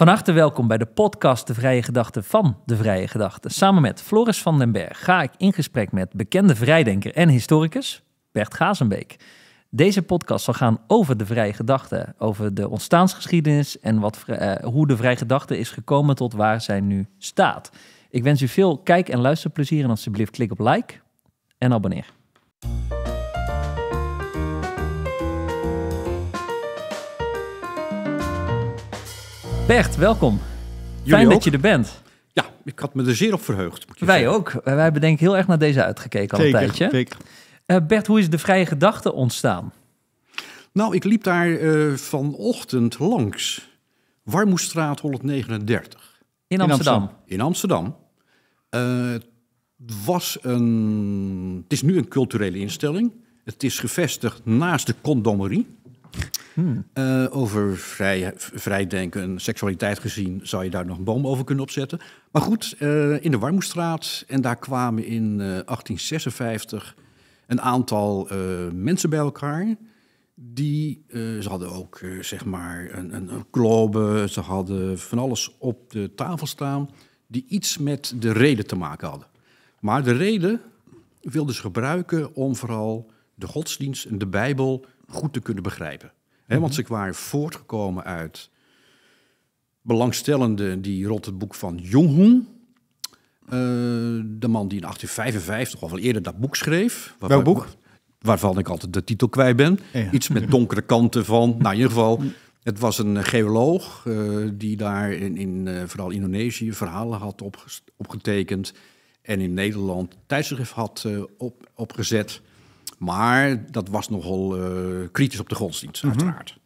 Van harte welkom bij de podcast De Vrije Gedachte van De Vrije Gedachte. Samen met Floris van den Berg ga ik in gesprek met bekende vrijdenker en historicus Bert Gazenbeek. Deze podcast zal gaan over de vrije gedachte, over de ontstaansgeschiedenis en wat, eh, hoe de vrije gedachte is gekomen tot waar zij nu staat. Ik wens u veel kijk- en luisterplezier en alsjeblieft klik op like en abonneer. Bert, welkom. Fijn dat je er bent. Ja, ik had me er zeer op verheugd. Wij ook. Wij hebben denk ik heel erg naar deze uitgekeken al een tijdje. Zeker. Eh, Bert, hoe is de vrije gedachte ontstaan? Nou, ik liep daar eh, vanochtend langs. Warmoestraat 139. In Amsterdam? In Amsterdam. Uh, het was een... Het is nu een culturele instelling. Het is gevestigd naast de condomerie. Hmm. Eh, over vrij, vrijdenken en seksualiteit gezien zou je daar nog een boom over kunnen opzetten. Maar goed, eh, in de Warmoestraat. En daar kwamen in 1856 eh, een aantal mensen bij elkaar. Die, ze hadden ook zeg maar een, een, een globe, ze hadden van alles op de tafel staan. die iets met de reden te maken hadden. Maar de reden wilden ze gebruiken om vooral de godsdienst en de Bijbel goed te kunnen begrijpen. Mhm. want ze waren voortgekomen uit belangstellenden die rond het boek van Jonghoen. Eh, de man die in 1855 of al eerder dat boek schreef. Welk boek? Waarvan ik altijd de titel kwijt ben. Iets met donkere kanten van. Nou, in ieder geval, het was een geoloog eh, die daar in, in eh, vooral Indonesië verhalen had opgetekend. En in Nederland tijdschrift had op, opgezet. Maar dat was nogal eh, kritisch op de godsdienst, mhm. uiteraard.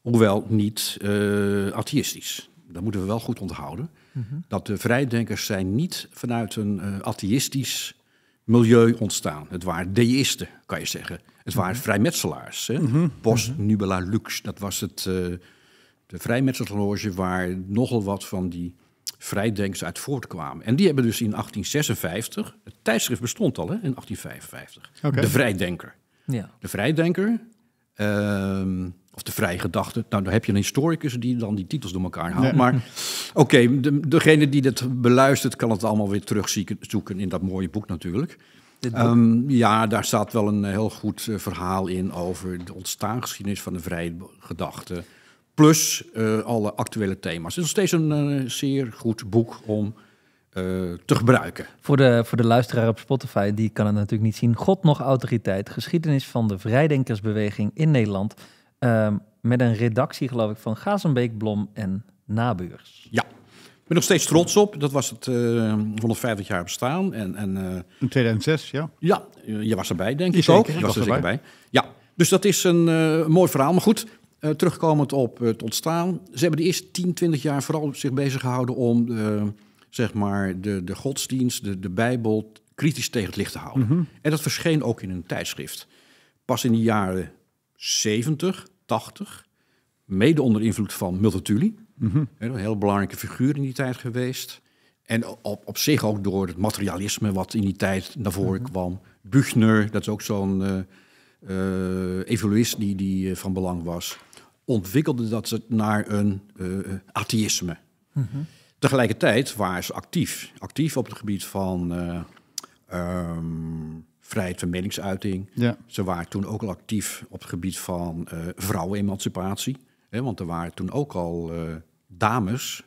Hoewel niet eh, atheïstisch. Dat moeten we wel goed onthouden. Mhm. Dat de vrijdenkers zijn niet vanuit een eh, atheïstisch milieu ontstaan. Het waren deïsten, kan je zeggen. Het waren mhm. vrijmetselaars. Hè? Mm -hmm. Nubela Lux, dat was het, uh, de vrijmetselsloge waar nogal wat van die vrijdenkers uit voortkwamen. En die hebben dus in 1856, het tijdschrift bestond al hè, in 1855, de vrijdenker. Ja. De vrijdenker, ehm, of de vrijgedachte. Nou, daar heb je een historicus die dan die titels door elkaar haalt. Maar oké, de, degene die dat beluistert kan het allemaal weer terugzoeken in dat mooie boek natuurlijk. Ehm, ja, daar staat wel een heel goed eh, verhaal in over de ontstaansgeschiedenis van de vrije Plus eh, alle actuele thema's. Het is nog steeds een eh, zeer goed boek om eh, te gebruiken. Voor de, voor de luisteraar op Spotify, die kan het natuurlijk niet zien. God nog autoriteit, geschiedenis van de vrijdenkersbeweging in Nederland. Ehm, met een redactie, geloof ik, van Gazenbeek, Blom en Nabuurs. Ja, ik ben nog steeds trots op. Dat was het uh, 150 jaar bestaan. En, en, in 2006, ja. Ja, je was erbij, denk ik, ook. je was, er zeker bij. Ja, dus dat is een mooi verhaal. Maar goed, uh, terugkomend op het eh, ontstaan. Ze hebben de eerste 10, 20 jaar vooral zich bezig gehouden om eh, zeg maar de, de godsdienst, de, de Bijbel, kritisch tegen het licht te houden. Mhm. En dat verscheen ook in een tijdschrift. Pas in de jaren 70, 80, mede onder invloed van Milton mhm. Een heel belangrijke figuur in die tijd geweest. En op, op zich ook door het materialisme wat in die tijd naar voren mhm. kwam. Buchner, dat is ook zo'n uh, evoluist die, die van belang was ontwikkelde dat ze naar een uh, atheïsme. Tegelijkertijd waren ze actief. Actief op het gebied van eh, ehm, vrijheid van meningsuiting. Ja. Ze waren toen ook al actief op het gebied van uh, vrouwenemancipatie. Hè, want er waren toen ook al dames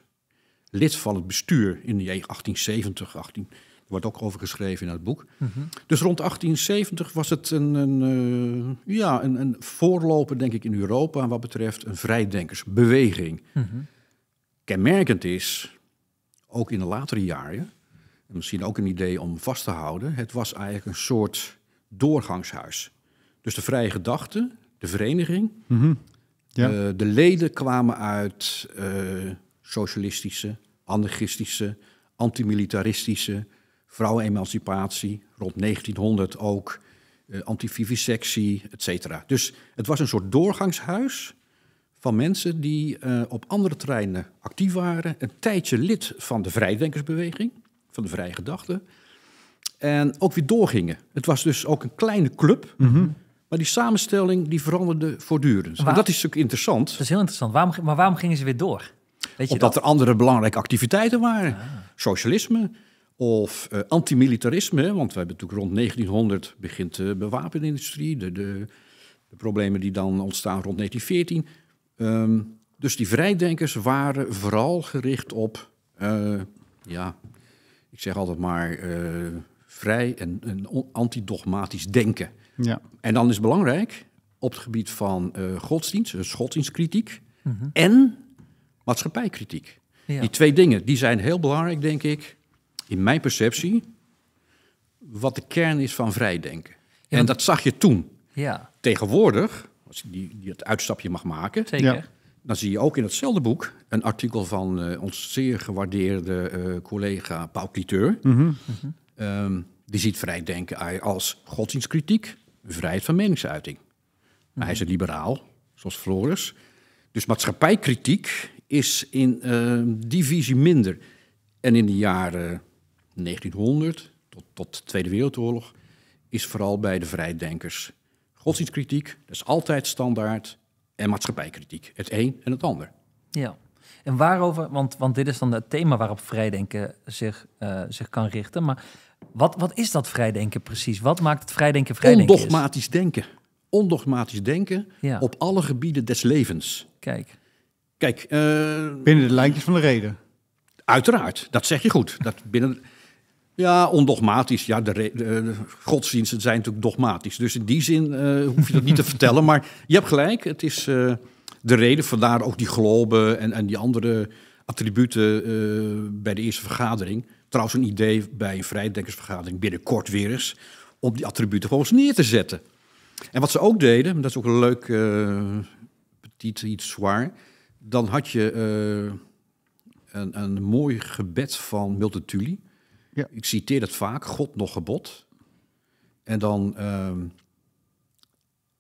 lid van het bestuur in de 1870, 18, wordt ook over geschreven in het boek. Mhm. Dus rond 1870 was het een, een eh, ja, een, een, voorloper, denk ik, in Europa wat betreft een vrijdenkersbeweging. Mhm. Kenmerkend is, ook in de latere jaren, misschien ook een idee om vast te houden, het was eigenlijk een soort doorgangshuis. Dus de vrije gedachte, de vereniging. Mhm. ja. Eh, de leden kwamen uit eh, socialistische, anarchistische, antimilitaristische, vrouwenemancipatie, rond 1900 ook, uh, antivivisectie, et cetera. Dus het was een soort doorgangshuis van mensen die eh, op andere terreinen actief waren. Een tijdje lid van de vrijdenkersbeweging, van de vrije gedachten. En ook weer doorgingen. Het was dus ook een kleine club. Mhm. Maar die samenstelling die veranderde voortdurend. En dat is natuurlijk interessant. Dat is heel interessant. Waarom, maar waarom gingen ze weer door? Weet je Omdat er andere belangrijke activiteiten waren. Ah. Socialisme, of eh, antimilitarisme, want we hebben natuurlijk rond 1900 begint de eh, bewapenindustrie, de, de, de problemen die dan ontstaan rond 1914. Ehm, dus die vrijdenkers waren vooral gericht op, eh, ja, ik zeg altijd maar, vrij en, antidogmatisch denken. Ja. En dan is belangrijk op het gebied van godsdienst, dus godsdienstkritiek mhm. en maatschappijkritiek. Die twee dingen die zijn heel belangrijk, denk ik, in mijn perceptie, wat de kern is van vrijdenken. en dat zag je toen. Ja. Tegenwoordig, als je die, die het uitstapje mag maken, Zeker. dan zie je ook in hetzelfde boek een artikel van eh, ons zeer gewaardeerde eh, collega Paul Cliteur. Mhm. Mhm. Ehm, die ziet vrijdenken als godsdienstkritiek, vrijheid van meningsuiting. Mhm. Hij is een liberaal, zoals Flores. Dus maatschappijkritiek is in uh, die visie minder. En in de jaren 1900 tot, tot de Tweede Wereldoorlog, is vooral bij de vrijdenkers. Godsdienstkritiek, dat is altijd standaard, en maatschappijkritiek. Het een en het ander. Ja. En waarover, want, want dit is dan het thema waarop vrijdenken zich, eh, zich kan richten. Maar wat, wat is dat vrijdenken precies? Wat maakt het vrijdenken vrijdenken? Ondogmatisch denken. Ondogmatisch denken ja. op alle gebieden des levens. Kijk. Kijk. Eh, binnen de lijntjes van de reden. Uiteraard, dat zeg je goed. Dat binnen, ja, ondogmatisch. Ja, de, re- de, godsdiensten zijn natuurlijk dogmatisch. Dus in die zin eh, hoef je dat niet te vertellen. Maar je hebt gelijk, het is eh, de reden. Vandaar ook die globen en, en die andere attributen eh, bij de eerste vergadering. Trouwens, een idee bij een vrijdenkersvergadering binnenkort weer eens... om die attributen volgens neer te zetten. En wat ze ook deden, dat is ook een leuk petit iets zwaar... dan had je een, een mooi gebed van Tully. Ja. Ik citeer dat vaak, God nog gebod. En dan ehm,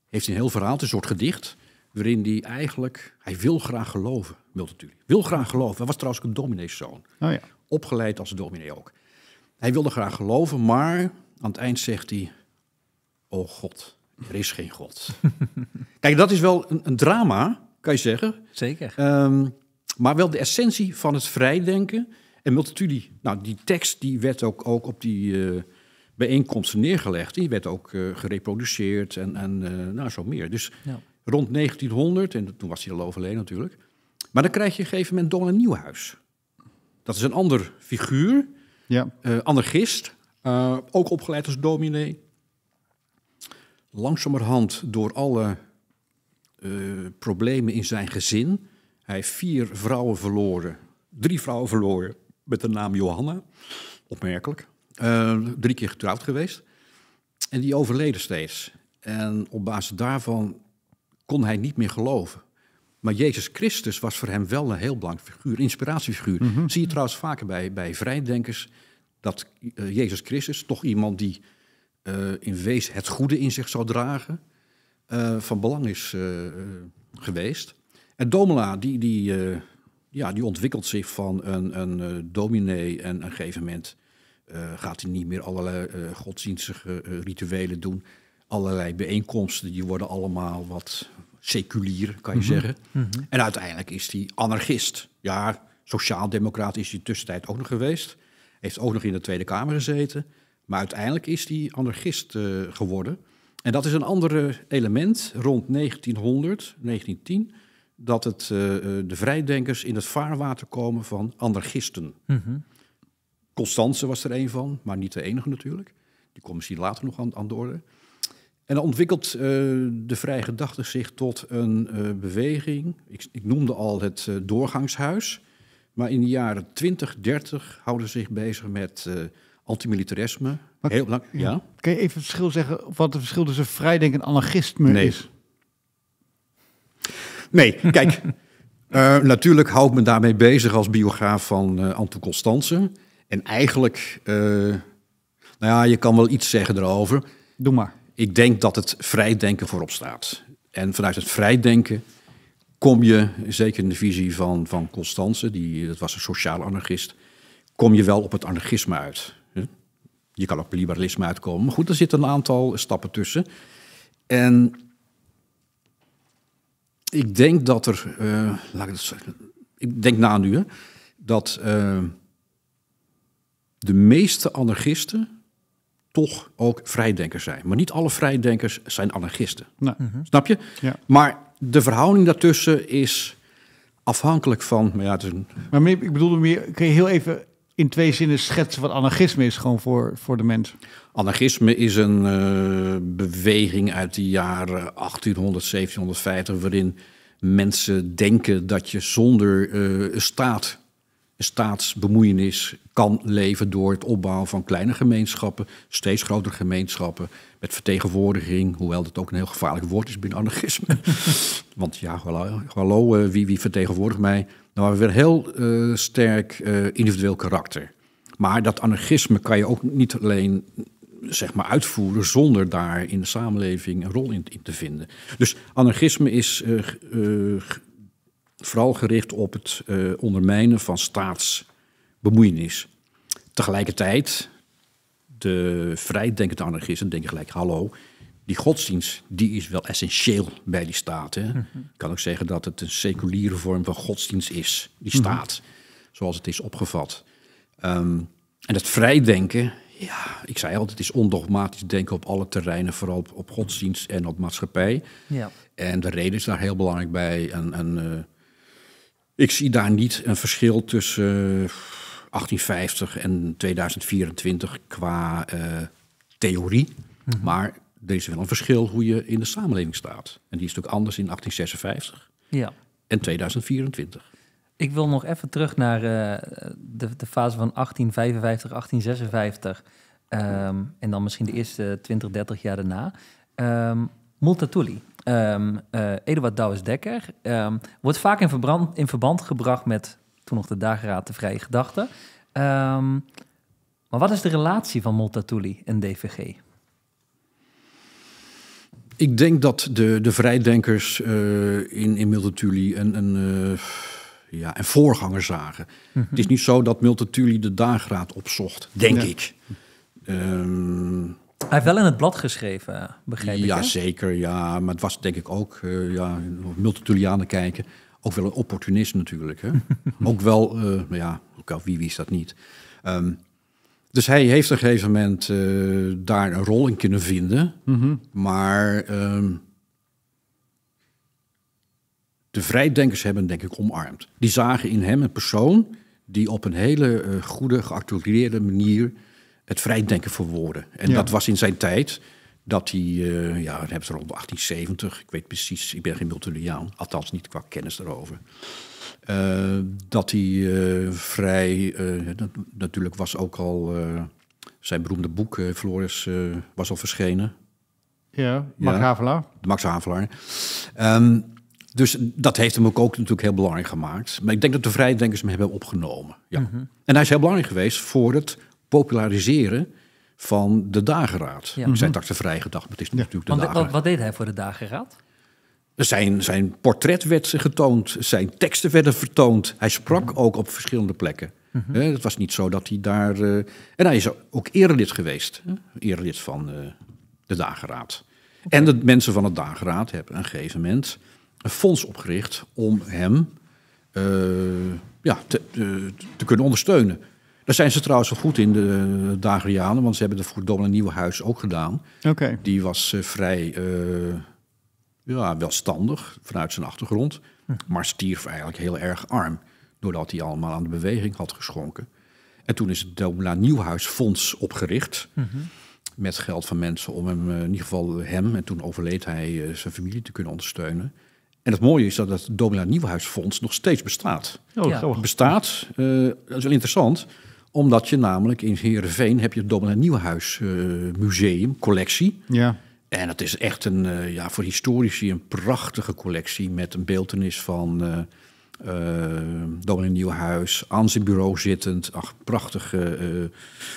heeft hij een heel verhaal, een soort gedicht, waarin hij eigenlijk, hij wil graag geloven, Multatuli. Wil graag geloven. Hij was trouwens ook een domineeszoon. Oh ja. Opgeleid als dominee ook. Hij wilde graag geloven, maar aan het eind zegt hij, oh God, er is geen God. Kijk, dat is wel een, een, drama, kan je zeggen. Zeker. Ehm, maar wel de essentie van het vrijdenken en Multatuli, nou, die tekst die werd ook, ook op die eh, bijeenkomsten neergelegd. Die werd ook eh, gereproduceerd en, en eh, nou, zo meer. Dus rond 1900, en toen was hij al overleden natuurlijk. Maar dan krijg je een gegeven moment Donald Nieuwhuis. Dat is een ander figuur, ja. anarchist, ook opgeleid als dominee. Langzamerhand door alle problemen in zijn gezin. Hij heeft vier vrouwen verloren, drie vrouwen verloren met de naam Johanna. Opmerkelijk. Eh, drie keer getrouwd geweest. En die overleden steeds. En op basis daarvan kon hij niet meer geloven. Maar Jezus Christus was voor hem wel een heel belangrijk figuur, inspiratiefiguur. Mhm. Zie je trouwens vaker bij, bij vrijdenkers dat eh, Jezus Christus, toch iemand die eh, in wezen het goede in zich zou dragen, van belang is geweest. En Domela, die, die ja, die ontwikkelt zich van een, een eh, dominee en op een gegeven moment eh, gaat hij niet meer allerlei eh, godsdienstige rituelen doen. Allerlei bijeenkomsten, die worden allemaal wat seculier, kan je mhm. zeggen. Mhm. En uiteindelijk is hij anarchist. Ja, sociaaldemocraat is hij tussentijd ook nog geweest. Heeft ook nog in de Tweede Kamer gezeten. Maar uiteindelijk is hij anarchist geworden. En dat is een ander element rond 1900, 1910 dat het, eh, eh, de vrijdenkers in het vaarwater komen van anarchisten. Mm Constance was er een van, maar niet de enige natuurlijk. Die komt misschien later nog aan, aan de orde. En dan ontwikkelt eh, de vrije gedachte zich tot een beweging. Ik, ik, noemde al het doorgangshuis. Maar in de jaren 20, 30 houden ze zich bezig met antimilitarisme. Heel lang, ja. Kan je even het verschil zeggen wat het verschil tussen vrijdenken en anarchisme is? Nee, kijk. Eh, natuurlijk natuurlijk ik me daarmee bezig als biograaf van Antoine eh, Anton Constance. En eigenlijk, eh, nou ja, je kan wel iets zeggen erover. Doe maar. Ik denk dat het vrijdenken voorop staat. En vanuit het vrijdenken kom je, zeker in de visie van, van Constance, die, dat was een sociaal anarchist, kom je wel op het anarchisme uit. Je kan ook liberalisme uitkomen. Maar goed, er zitten een aantal stappen tussen. En ik denk dat er, uh, laat ik het zeggen, ik denk na nu, dat eh, de meeste anarchisten toch ook vrijdenkers zijn. Maar niet alle vrijdenkers zijn anarchisten. Mhm. Mhm. Snap je? Maar de verhouding daartussen is afhankelijk van. Maar ja, het Maar ik bedoelde meer, kun je heel even in twee zinnen schetsen wat anarchisme is gewoon voor, voor de mens? Anarchisme is een eh, beweging uit de jaren 1800, 1750, waarin mensen denken dat je zonder uh, staat, staatsbemoeienis kan leven door het opbouwen van kleine gemeenschappen, steeds grotere gemeenschappen, met vertegenwoordiging, hoewel dat ook een heel gevaarlijk woord is binnen anarchisme. Want ja, hallo, hallo eh, wie, wie vertegenwoordigt mij? nou hebben we weer heel eh, sterk eh, individueel karakter. Maar dat anarchisme kan je ook niet alleen zeg maar, uitvoeren zonder daar in de samenleving een rol in, te vinden. Dus anarchisme is eh, vooral gericht op het ondermijnen van staatsbemoeienis. Tegelijkertijd, de vrijdenkende anarchisten denken gelijk, hallo, die godsdienst die is wel essentieel bij die staat. Mhm. Ik kan ook zeggen dat het een seculiere vorm van godsdienst is, die mhm. staat, zoals het is opgevat. Ehm, en het vrijdenken, ja, ik zei altijd, is ondogmatisch denken op alle terreinen, vooral op, godsdienst en op maatschappij. Ja. En de reden is daar heel belangrijk bij. En, eh, ik zie daar niet een verschil tussen 1850 eh, en 2024 qua eh, theorie. Mhm. Maar deze wel een verschil hoe je in de samenleving staat. En die is natuurlijk anders in 1856 ja. en 2024. Ik wil nog even terug naar eh, de, de, fase van 1855, 1856. Ehm, en dan misschien de eerste 20, 30 jaar daarna. Um, Multatuli, ehm, eh, Eduard Douwes-Dekker, wordt vaak in, in, verband gebracht met toen nog de dageraad de vrije gedachte. maar wat is de relatie van Multatuli en DVG? Ik denk dat de, de vrijdenkers eh, in, in Multatuli een, eh, ja, een voorganger zagen. Mhm. Het is niet zo dat Multatuli de dageraad opzocht, denk ik. Ehm, hij heeft wel in het blad geschreven, begrijp ik. Ja, zeker. Ja. Maar het was denk ik ook, uh, ja, Miltatulianen kijken, ook wel een opportunist natuurlijk. Hè? ook wel, uh, ja, wie wist dat niet. Um, dus hij heeft op een gegeven moment eh, daar een rol in kunnen vinden. Mhm. Maar ehm, de vrijdenkers hebben hem, denk ik, omarmd. Die zagen in hem een persoon die op een hele eh, goede, geactualiseerde manier het vrijdenken verwoordde. En dat was in zijn tijd dat hij, eh, ja, dat hebben ze rond 1870, ik weet precies, ik ben geen Multiliaan, althans niet qua kennis daarover. Eh, dat hij eh, vrij, natuurlijk was ook al zijn beroemde boek, Flores, was al verschenen. Ja, Max ja, Havelaar. Max Havelaar. Ehm, dus dat heeft hem ook, ook natuurlijk heel belangrijk gemaakt. Maar ik denk dat de vrijdenkers hem hebben opgenomen. Ja. Mhm. En hij is heel belangrijk geweest voor het populariseren van de dageraad. zijn mhm. dat de vrije gedacht, maar het is natuurlijk de dageraad. wat, deed hij voor de dageraad? Zijn, zijn portret werd getoond, zijn teksten werden vertoond. Hij sprak mhm. ook op verschillende plekken. Mhm. het was niet zo dat hij daar. Eh, en hij is ook erelid geweest, eerlid van eh, de dageraad. En de mensen van de dageraad hebben op een gegeven moment een fonds opgericht om hem eh, ja, te kunnen ondersteunen. Daar zijn ze trouwens wel goed in, de Dagerianen, want ze hebben de voor Dommel Nieuwenhuis ook gedaan. Oké. Die was eh, vrij uh, ja, welstandig vanuit zijn achtergrond, hm. maar stierf eigenlijk heel erg arm, doordat hij allemaal aan de beweging had geschonken. En toen is het Domina Nieuwhuis Fonds opgericht. Mhm. Met geld van mensen om hem, eh, in ieder geval hem, en toen overleed hij, zijn familie te kunnen ondersteunen. En het mooie is dat het Domina Nieuwhuis Fonds nog steeds bestaat. Oh, bestaat, dat is wel interessant omdat je namelijk in Heerenveen heb je het Dobbel en Nieuwhuis eh, museum, collectie. Ja. En dat is echt een, eh, ja, voor historici een prachtige collectie met een beeldenis van uh, eh, Dobbel en Nieuwhuis. Aan zijn bureau zittend, ach, prachtige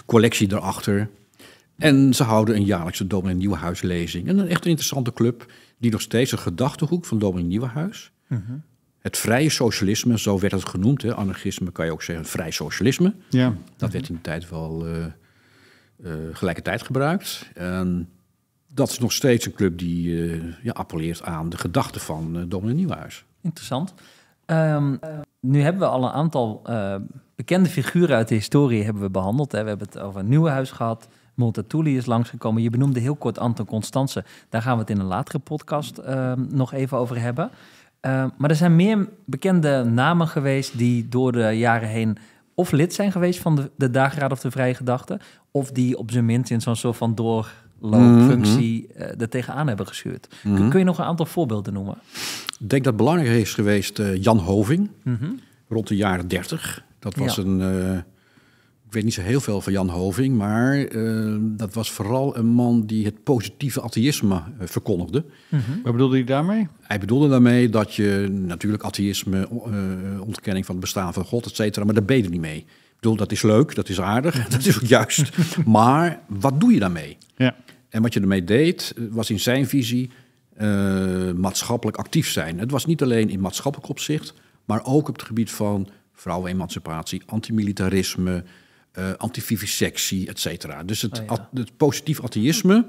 collectie erachter. En ze houden een jaarlijkse Dobbel en Nieuwhuis lezing. En een echt interessante club die nog steeds een gedachtehoek van Dobbel en Nieuwhuis... Mhm het vrije socialisme, zo werd het genoemd. Hè. Anarchisme kan je ook zeggen, vrij socialisme. Ja. Dat werd in de tijd wel uh, gelijke tijd gebruikt. dat is nog steeds een club die uh, ja, appelleert aan de gedachten van uh, Dominic Nieuwhuis. Interessant. Ehm, nu hebben we al een aantal bekende figuren uit de historie hebben we behandeld. Hè. We hebben het over Nieuwhuis gehad. Montatuli is langsgekomen. Je benoemde heel kort Anton Constance. Daar gaan we het in een latere podcast ehm, nog even over hebben. Eh, maar er zijn meer bekende namen geweest die door de jaren heen of lid zijn geweest van de, de Dageraad of de Vrije Gedachte, of die op zijn minst in zo'n soort van doorloopfunctie mm er tegenaan hebben geschuurd. Mhm. kun, je nog een aantal voorbeelden noemen? Ik denk dat belangrijk is geweest eh, Jan Hoving, mhm. rond de jaren 30. Dat was een ik weet niet zo heel veel van Jan Hoving, maar ehm, dat was vooral een man die het positieve atheïsme eh, verkondigde. Mm Wat bedoelde hij daarmee? Hij bedoelde daarmee dat je natuurlijk atheïsme, eh, ontkenning van het bestaan van God, et cetera, maar daar ben je niet mee. Ik bedoel, dat is leuk, dat is aardig, dat is juist. maar wat doe je daarmee? Ja. En wat je ermee deed, eh, was in zijn visie maatschappelijk actief zijn. Het was niet alleen in maatschappelijk opzicht, maar ook op het gebied van vrouwenemancipatie, antimilitarisme, uh, antivivisectie, et cetera. Dus het, oh, het positief atheïsme...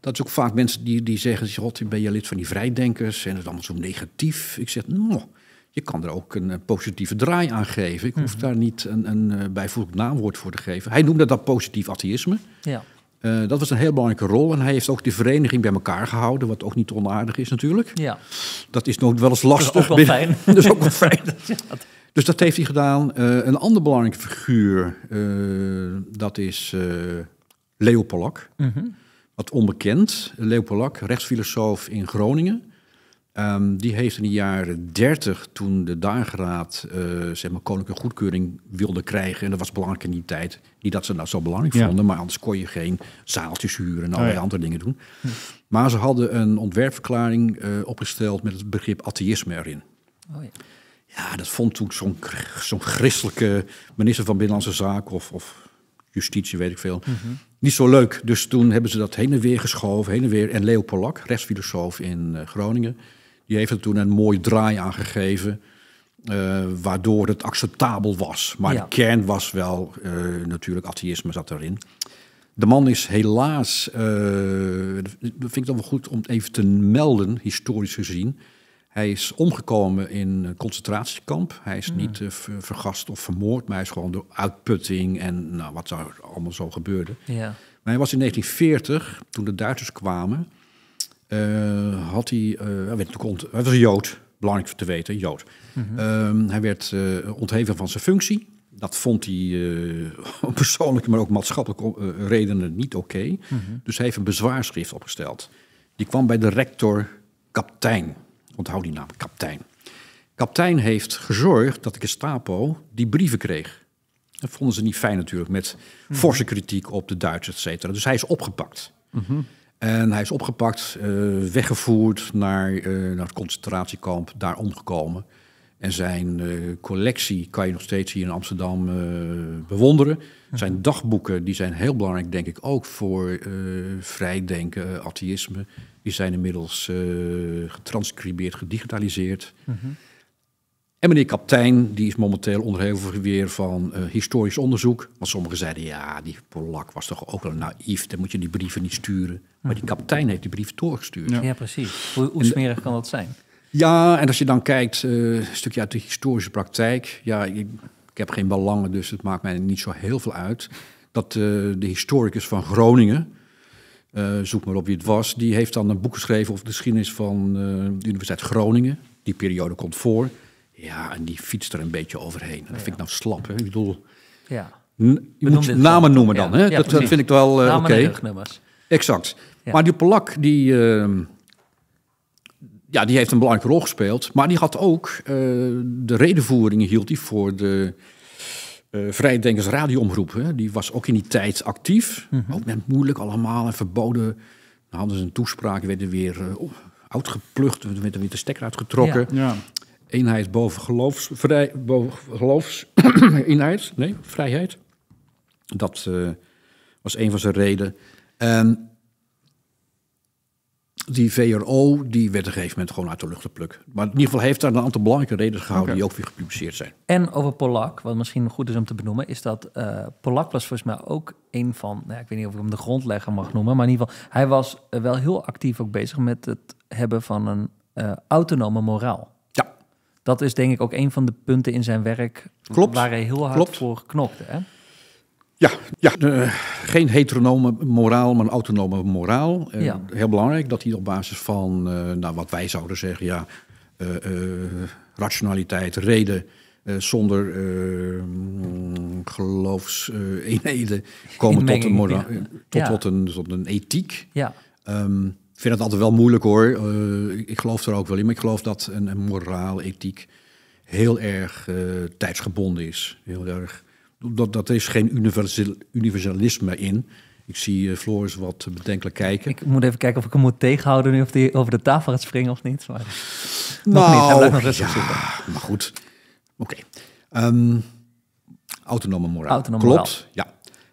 Dat is ook vaak mensen die, die zeggen... God, ben je lid van die vrijdenkers en het allemaal zo negatief. Ik zeg, no, je kan er ook een eh, positieve draai aan geven. Ik hoef mhm. daar niet een, een eh, bijvoeglijk naamwoord voor te geven. Hij noemde dat positief atheïsme. Ja. dat was een heel belangrijke rol. En hij heeft ook die vereniging bij elkaar gehouden, wat ook niet onaardig is natuurlijk. Ja. Dat is nog wel eens lastig. Dat is ook fijn. dat ook wel fijn. Dus dat heeft hij gedaan. Eh, een ander belangrijke figuur, eh, dat is uh, Leo Polak. Mhm. Wat onbekend. Leo Polak, rechtsfilosoof in Groningen. Ehm, die heeft in de jaren 30, toen de dageraad zeg maar koninklijke goedkeuring wilde krijgen... en dat was belangrijk in die tijd, niet dat ze dat zo belangrijk vonden... maar anders kon je geen zaaltjes huren en oh allerlei andere dingen doen. Hm. Maar ze hadden een ontwerpverklaring opgesteld met het begrip atheïsme erin. Oh, ja. Ja, dat vond toen zo'n zo'n christelijke minister van Binnenlandse Zaken of, of justitie, weet ik veel. Mhm. Niet zo leuk. Dus toen hebben ze dat heen en weer geschoven, heen en weer. En Leo Polak, rechtsfilosoof in eh, Groningen, die heeft er toen een mooi draai aan gegeven. Eh, waardoor het acceptabel was. Maar de kern was wel, eh, natuurlijk, atheïsme zat erin. De man is helaas, dat vind ik dan wel goed om even te melden, historisch gezien. Hij is omgekomen in een eh, concentratiekamp. Hij is hmm. niet eh, vergast of vermoord, maar hij is gewoon door uitputting en nou, wat er allemaal zo gebeurde. Ja. Maar hij was in 1940, toen de Duitsers kwamen, eh, had hij, uh, hij was een Jood, belangrijk te weten, Jood. Mhm. Ehm, hij werd ontheven van zijn functie. Dat vond hij persoonlijk persoonlijke, maar ook maatschappelijke redenen niet oké. Mhm. Dus hij heeft een bezwaarschrift opgesteld. Die kwam bij de rector kaptein onthoud die naam, kaptein. Kaptein heeft gezorgd dat de Gestapo die brieven kreeg. Dat vonden ze niet fijn natuurlijk, met mhm. forse kritiek op de Duitsers, et cetera. Dus hij is opgepakt. Mhm. En hij is opgepakt, eh, weggevoerd naar, eh, naar het concentratiekamp, daar omgekomen. En zijn eh, collectie kan je nog steeds hier in Amsterdam eh, bewonderen. Mhm. Zijn dagboeken, die zijn heel belangrijk, denk ik, ook voor eh, vrijdenken, atheïsme. Die zijn inmiddels getranscribeerd, gedigitaliseerd. Mhm. En meneer Kaptein, die is momenteel onder heel veel weer van historisch onderzoek. Want sommigen zeiden, ja, die Polak was toch ook wel naïef. Dan moet je die brieven niet sturen. Maar die mhm. kaptein heeft die brief doorgestuurd. Ja, ja precies. Hoe, hoe smerig kan dat zijn? Ja, en als je dan kijkt, eh, een stukje uit de historische praktijk. Ja, ik, heb geen belangen, dus het maakt mij niet zo heel veel uit. Dat eh, de historicus van Groningen, eh, zoek maar op wie het was, die heeft dan een boek geschreven over de geschiedenis van de Universiteit Groningen. Die periode komt voor. Ja, en die fietst er een beetje overheen. dat vind ik nou slap. Hè? Ik bedoel, ja. je moet namen noemen dan. Hè? dat, vind ik wel oké. Okay. Exact. Maar die Polak, die ehm, ja, die heeft een belangrijke rol gespeeld. Maar die had ook eh, de redenvoeringen hield hij voor de uh, Vrijdenkers Radioomroep. Die was ook in die tijd actief. Mhm. Ook met moeilijk allemaal en verboden. Dan hadden ze een toespraak, werden weer uh, uitgeplucht, werd weer de stekker uitgetrokken. Ja. Eenheid boven geloofs... boven geloofs eenheid, nee, vrijheid. Dat was een van zijn redenen die VRO, die werd op een gegeven moment gewoon uit de lucht geplukt. Maar in ieder geval heeft daar een aantal belangrijke redenen gehouden die ook weer gepubliceerd zijn. En over Polak, wat misschien goed is om te benoemen, is dat eh, Polak was volgens mij ook een van, nou, ik weet niet of ik hem de grondlegger mag noemen, maar in ieder geval, hij was eh, wel heel actief ook bezig met het hebben van een eh, autonome moraal. Ja. Dat is denk ik ook een van de punten in zijn werk Klopt. waar hij heel hard voor knokte. Hè? Ja, ja geen heteronome moraal, maar een autonome moraal. Heel belangrijk dat die op basis van eh, nou, wat wij zouden zeggen, ja, eh, eh, rationaliteit, reden, zonder mm, geloofseenheden komen tot een, tot, een, tot een ethiek. Ja. Ehm, ik vind het altijd wel moeilijk hoor. ik geloof er ook wel in, maar ik geloof dat een, een moraal, ethiek heel erg tijdsgebonden is. Heel erg dat, dat is geen universal, universalisme in. Ik zie eh, Floris wat bedenkelijk kijken. Ik moet even kijken of ik hem moet tegenhouden nu of hij over de tafel gaat springen of niet. Maar, nou, nog niet. Hij blijft nog Maar goed, oké. Ehm, autonome moraal. Klopt, ja.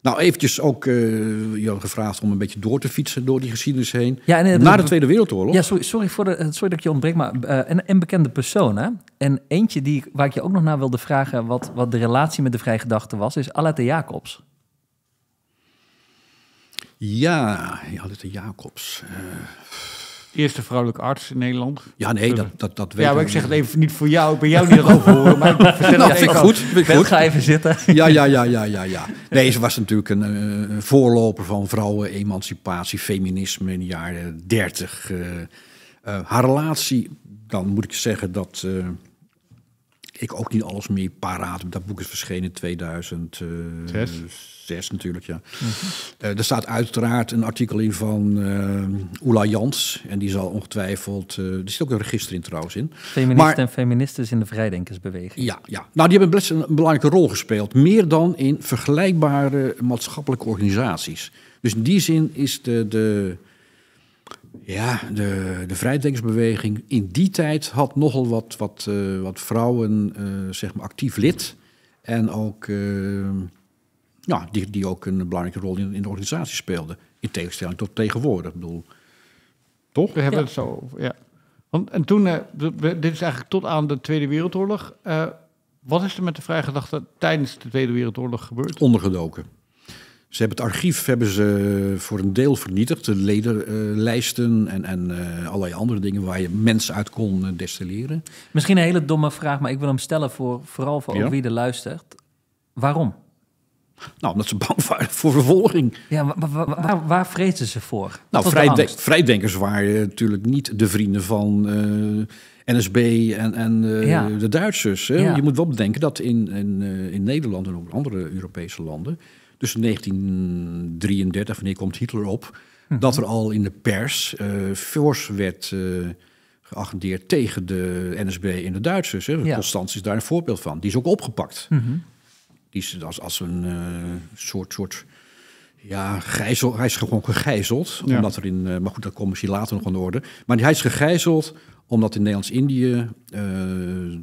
Nou, eventjes ook uh, Jan gevraagd om een beetje door te fietsen door die geschiedenis heen. Ja, en, Na de Tweede Wereldoorlog. Ja, sorry, sorry, voor de, eh, sorry dat ik je ontbreek, maar uh, een, een, bekende persoon. Hè? En eentje die, waar ik je ook nog naar wilde vragen wat, wat de relatie met de vrijgedachte was, is Alette Jacobs. Ja, Alette Jacobs. Eerste vrouwelijke arts in Nederland. Ja, nee, dat, dat, dat weet ik. Ja, maar ik zeg het even niet voor jou. Ik ben jou niet over horen. Maar ik nou, het goed. Ik goed. ga even zitten. Ja, ja, ja, ja, ja, ja. Nee, ze was natuurlijk een eh, voorloper van vrouwen, emancipatie, feminisme in de jaren dertig. Eh, eh, haar relatie, dan moet ik zeggen dat ik ook niet alles meer paraat. Dat boek is verschenen in 2006 eh, Zes natuurlijk, ja. Mhm. Eh, er staat uiteraard een artikel in van uh, eh, Oela Jans. En die zal ongetwijfeld... Uh, er zit ook een register in trouwens in. Feministen en feministes in de vrijdenkersbeweging. Ja, ja. Nou, die hebben best een belangrijke rol gespeeld. Meer dan in vergelijkbare maatschappelijke organisaties. Dus in die zin is de... de ja, de, de vrijdenkersbeweging in die tijd had nogal wat, wat, eh, wat vrouwen eh, zeg maar actief lid. En ook, eh, ja, die, die ook een belangrijke rol in, in de organisatie speelden. In tegenstelling tot tegenwoordig, bedoel. Toch? We hebben het zo over, ja. Want, en toen, dit is eigenlijk tot aan de Tweede Wereldoorlog. wat is er met de Vrijgedachte tijdens de Tweede Wereldoorlog gebeurd? Ondergedoken. Ze hebben het archief hebben ze eh, voor een deel vernietigd. De ledenlijsten eh, en, en eh, allerlei andere dingen waar je mensen uit kon destilleren. Misschien een hele domme vraag, maar ik wil hem stellen voor, vooral voor ja. wie er luistert. Waarom? Nou, omdat ze bang waren voor vervolging. Ja, maar waar, vrezen ze voor? Nou, vrijdenkers waren natuurlijk niet de vrienden van NSB en, en de Duitsers. Hè? Je moet wel bedenken dat in, in Nederland en ook andere Europese landen dus in 1933, wanneer komt Hitler op, mhm. dat er al in de pers uh, werd uh, geagendeerd tegen de NSB en de Duitsers. Hè. is daar een voorbeeld van. Die is ook opgepakt. Mhm. Die is als, als een eh, soort, soort ja, gijzel, hij is gewoon gegijzeld. Omdat er in, maar goed, dat komt misschien later nog aan de orde. Maar hij is gegijzeld omdat in Nederlands-Indië,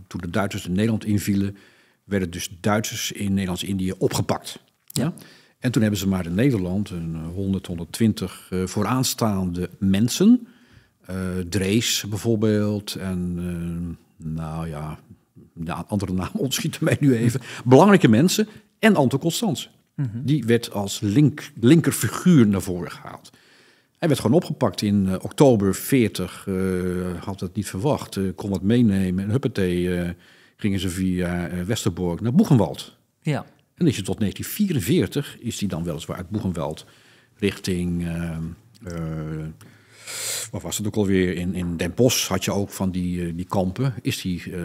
toen de Duitsers in Nederland invielen, werden dus Duitsers in Nederlands-Indië opgepakt. Ja. En toen hebben ze maar in Nederland een 100, eh, 120 eh, vooraanstaande mensen. Uh, Drees bijvoorbeeld. En nou ja, de andere naam ontschiet mij nu even. Belangrijke mensen. En Anton Constance. Mhm. Die werd als link, linkerfiguur naar voren gehaald. Hij werd gewoon opgepakt in oktober 40. had dat niet verwacht. kon wat meenemen. En huppatee gingen ze via Westerbork naar Boegenwald. Ja. En is tot 1944 is hij dan weliswaar uit Boegenweld richting. Ehm, eh, wat was het ook alweer? In, in Den Bosch had je ook van die, eh, die kampen. Is die eh,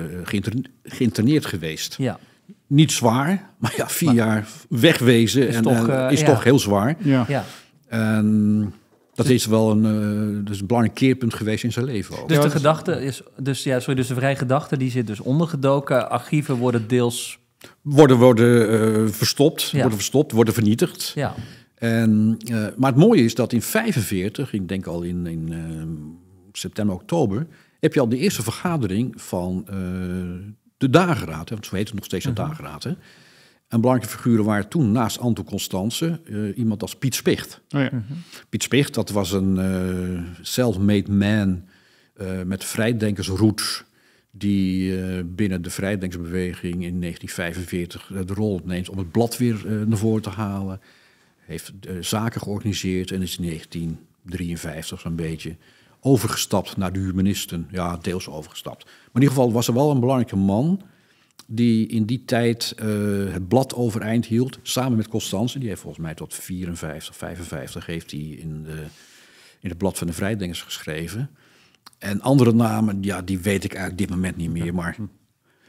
geïnterneerd geweest? Ja. Niet zwaar, maar ja, vier jaar wegwezen is en, toch, is toch heel zwaar. Ja. ja. En, dat dus is wel een, uh, dus een belangrijk keerpunt geweest in zijn leven. Ook. Dus de gedachte is, dus ja, sorry, dus de vrije gedachte die zit dus ondergedoken. Archieven worden deels worden, worden eh, verstopt, worden verstopt, worden vernietigd. Ja. En, eh, maar het mooie is dat in 1945, ik denk al in, in eh, september, oktober, heb je al de eerste vergadering van de dageraad. Want zo heet het nog steeds de uh dageraad. Hè? En belangrijke figuren waren toen naast Anton Constance iemand als Piet Spicht. Oh ja. Mhm. Piet Spicht, dat was een self-made man met vrijdenkersroots die eh, binnen de vrijdenksbeweging in 1945 de rol neemt om het blad weer eh, naar voren te halen. Heeft eh, zaken georganiseerd en is in 1953 zo'n beetje overgestapt naar de humanisten. Ja, deels overgestapt. Maar in ieder geval was er wel een belangrijke man die in die tijd het blad overeind hield, samen met Constance. Die heeft volgens mij tot 54, 55 heeft hij in, in het blad van de vrijdenkers geschreven. En andere namen, ja, die weet ik eigenlijk dit moment niet meer. Maar hm.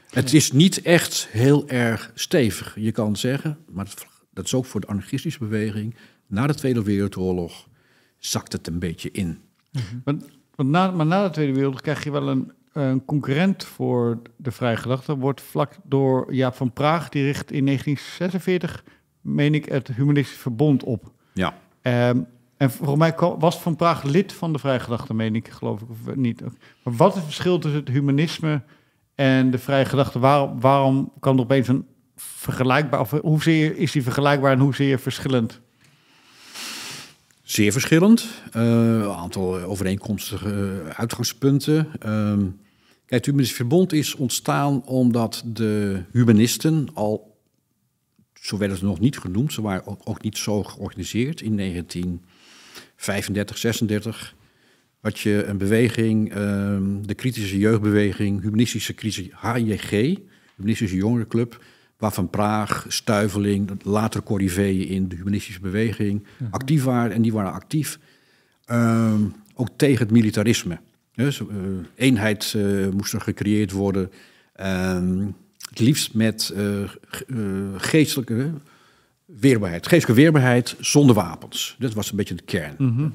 het is niet echt heel erg stevig. Je kan zeggen, maar dat is ook voor de anarchistische beweging. Na de Tweede Wereldoorlog zakt het een beetje in. Hm. na, maar na de Tweede Wereldoorlog krijg je wel een, een concurrent voor de vrije Wordt vlak door Jaap van Praag, die richt in 1946, meen ik, het Humanistisch Verbond op. Ja. Ehm, en voor mij was Van Praag lid van de Vrijgedachte, meen ik, geloof ik, of niet. Maar wat is het verschil tussen het humanisme en de vrije gedachte? Waarom, kan er opeens een vergelijkbaar, of hoezeer is die vergelijkbaar en hoezeer verschillend? Zeer verschillend. Een eh, aantal overeenkomstige eh, uitgangspunten. Ehm, kijk, het Humanistisch Verbond is ontstaan omdat de humanisten al, zo werden ze nog niet genoemd, ze waren ook niet zo georganiseerd in 19... 35, 36 had je een beweging, ehm, de kritische jeugdbeweging, humanistische crisis, HJG, humanistische jongerenclub, waarvan Praag, Stuiveling, later Corriveeën in de humanistische beweging mhm. actief waren. En die waren actief ehm, ook tegen het militarisme. Eh, eenheid uh, moest er gecreëerd worden. Ehm, het liefst met eh, geestelijke, weerbaarheid, geestelijke weerbaarheid zonder wapens. Dat was een beetje de kern. Mhm.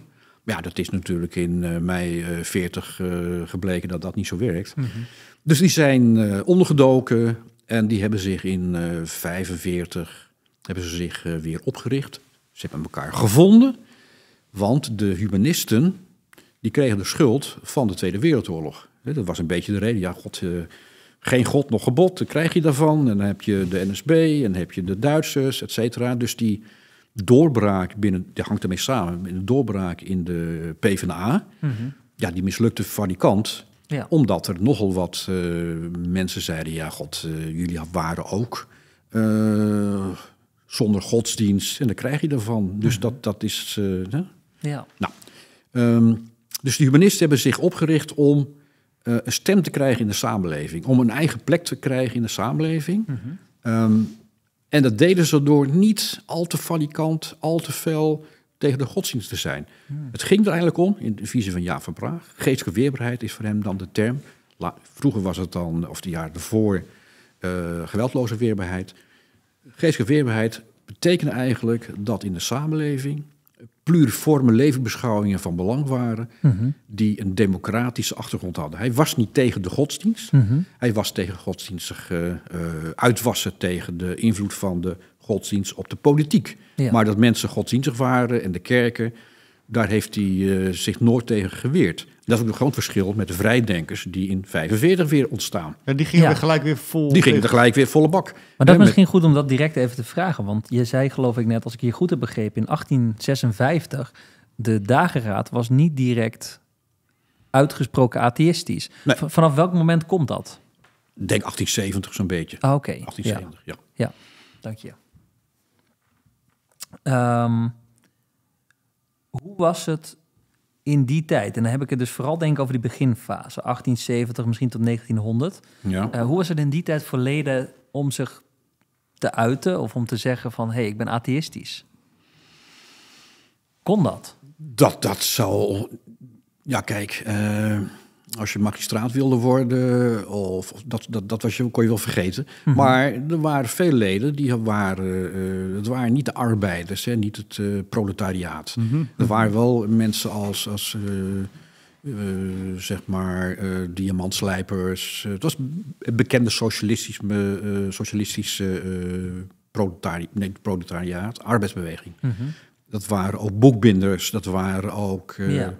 Ja, dat is natuurlijk in eh, mei uh, eh, 40 eh, gebleken dat dat niet zo werkt. Mhm. Dus die zijn ondergedoken en die hebben zich in 45 hebben ze zich weer opgericht. Ze hebben elkaar gevonden, want de humanisten die kregen de schuld van de Tweede Wereldoorlog. Dat was een beetje de reden. Ja, god, geen god nog gebod, dan krijg je daarvan. En dan heb je de NSB en dan heb je de Duitsers, et cetera. Dus die doorbraak binnen, die hangt ermee samen, de doorbraak in de PvdA, mhm. ja, die mislukte van die kant. Ja. Omdat er nogal wat eh, mensen zeiden, ja god, eh, jullie waren ook eh, zonder godsdienst. En dan krijg je daarvan. Dus mhm. dat, dat is... ja. Nou, ehm, dus de humanisten hebben zich opgericht om eh, een stem te krijgen in de samenleving. Om een eigen plek te krijgen in de samenleving. Mhm. Ehm, en dat deden ze door niet al te valikant, al te fel tegen de godsdienst te zijn. Hmm. Het ging er eigenlijk om, in de visie van Jaap van Praag. Geestelijke weerbaarheid is voor hem dan de term. vroeger was het dan, of de jaar ervoor, uh, geweldloze weerbaarheid. Geestelijke weerbaarheid betekende eigenlijk dat in de samenleving pluriforme levenbeschouwingen van belang waren, mhm. die een democratische achtergrond hadden. Hij was niet tegen de godsdienst, mhm. hij was tegen godsdienstig eh, eh, uitwassen, tegen de invloed van de godsdienst op de politiek. Maar dat mensen godsdienstig waren en de kerken daar heeft hij eh, zich nooit tegen geweerd. Dat is ook een groot verschil met de vrijdenkers die in 1945 weer ontstaan. En die gingen ja. gelijk weer vol. Die gingen gelijk weer volle bak. Maar dat is misschien goed om dat direct even te vragen. Want je zei geloof ik net, als ik je goed heb begrepen, in 1856 de dageraad was niet direct uitgesproken atheïstisch. Vanaf welk moment komt dat? Denk 1870 zo'n beetje. Ah, oké. 1870, ja. ja. dank je. Ehm, hoe was het in die tijd? En dan heb ik het dus vooral denk ik over die beginfase, 1870 misschien tot 1900. Ja. Eh, hoe was het in die tijd voor leden om zich te uiten of om te zeggen van... hé, hey, ik ben atheïstisch? Kon dat? Dat, dat zou... Ja, kijk... Eh, als je magistraat wilde worden, of, dat, dat, dat was je, kon je wel vergeten. Mhm. Maar er waren veel leden die waren, eh, het waren niet de arbeiders, hè, niet het eh, proletariaat. Mhm. Er waren wel mensen als, als eh, zeg maar, diamantslijpers. het was bekende socialistische, socialistische proletari nee, proletariaat, arbeidsbeweging. Mhm. Dat waren ook boekbinders, dat waren ook... Ja.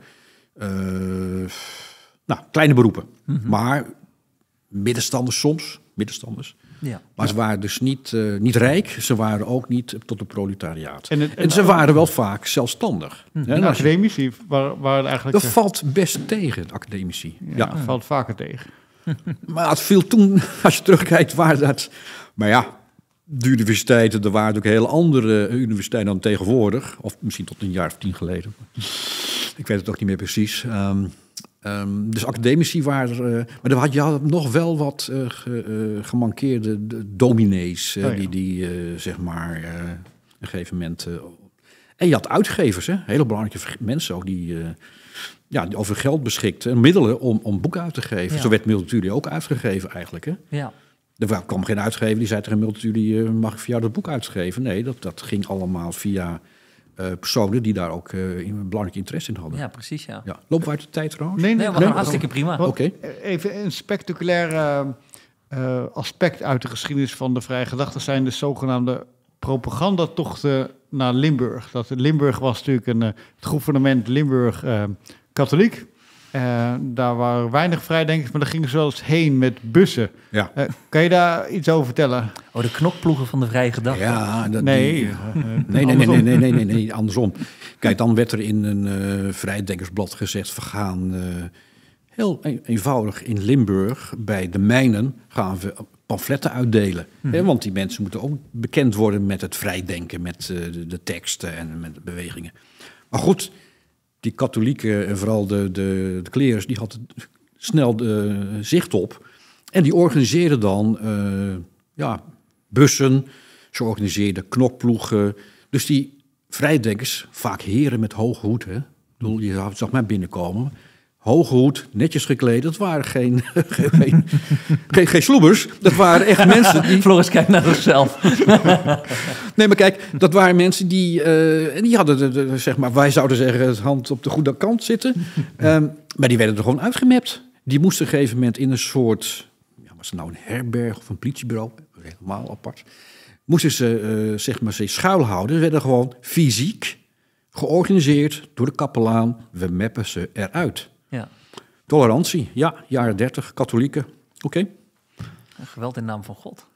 Nou, kleine beroepen. Mhm. Maar middenstanders soms, middenstanders. Ja. Maar ze waren dus niet, eh, niet rijk, ze waren ook niet tot de proletariaat. En, ze waren wel vaak zelfstandig. Mm En, nou, academici waren, waren eigenlijk... Dat valt best tegen, academici. Ja, ja. valt vaker tegen. maar het viel toen, als je terugkijkt, waar dat... Maar ja, de universiteiten, er waren ook hele andere eh, universiteiten dan tegenwoordig. Of misschien tot een jaar of tien geleden. Ik weet het ook niet meer precies. Ehm, ehm, dus academici waren. Uh, maar dan had je nog wel wat uh, gemankeerde dominees. Oh die, die zeg maar. een gegeven moment. en je had uitgevers, hè? hele belangrijke mensen ook. Die ja, over geld beschikten middelen om, om boeken uit te geven. Zo werd Multatuli ook uitgegeven eigenlijk. Hè? Ja. Er kwam geen uitgever die zei tegen Multatuli, mag ik jou dat boek uitgeven? Nee, dat, dat ging allemaal via eh, personen die daar ook uh, een belangrijk interesse in hadden. Ja, precies. Ja. Ja. we uit de tijd trouwens? Nee, nee, nee, nee hartstikke prima. Oké. Even een spectaculair eh, aspect uit de geschiedenis van de vrije gedachten zijn de zogenaamde propagandatochten naar Limburg. Dat Limburg was natuurlijk een, het gouvernement Limburg katholiek. Eh, daar waren weinig vrijdenkers, maar daar gingen ze wel eens heen met bussen. Ja. Eh, kan je daar iets over vertellen? Oh, de knokploegen van de vrije gedachte. Ja, dat, eh, nee. nee, nee, nee, nee, nee, nee, andersom. Kijk, dan werd er in een vrijdenkersblad gezegd... we gaan heel e- eenvoudig in Limburg bij de mijnen gaan we pamfletten uitdelen. Hm. Hè, want die mensen moeten ook bekend worden met het vrijdenken... met de, de teksten en met de bewegingen. Maar goed die katholieken en vooral de, de, de die hadden snel de, eh, zicht op. En die organiseerden dan eh, ja, bussen, ze organiseerden knokploegen. Dus die vrijdenkers, vaak heren met hoge hoed, hè? je zag mij binnenkomen hoge hoed, netjes gekleed. Dat waren geen, geen, geen, sloebers. Dat waren echt mensen die... Floris kijkt naar zichzelf. nee, maar kijk, dat waren mensen die... Eh, die hadden, zeg maar, wij zouden zeggen, het hand op de goede kant zitten. Ehm, maar die werden er gewoon uitgemapt. Die moesten op een gegeven moment in een soort... Ja, was het nou een herberg of een politiebureau? Helemaal apart. Moesten ze uh, zeg maar, zich schuilhouden. Ze werden gewoon fysiek georganiseerd door de kapelaan. We mappen ze eruit. Ja. Tolerantie, ja, jaren 30, katholieken. Oké. Geweld in naam van God.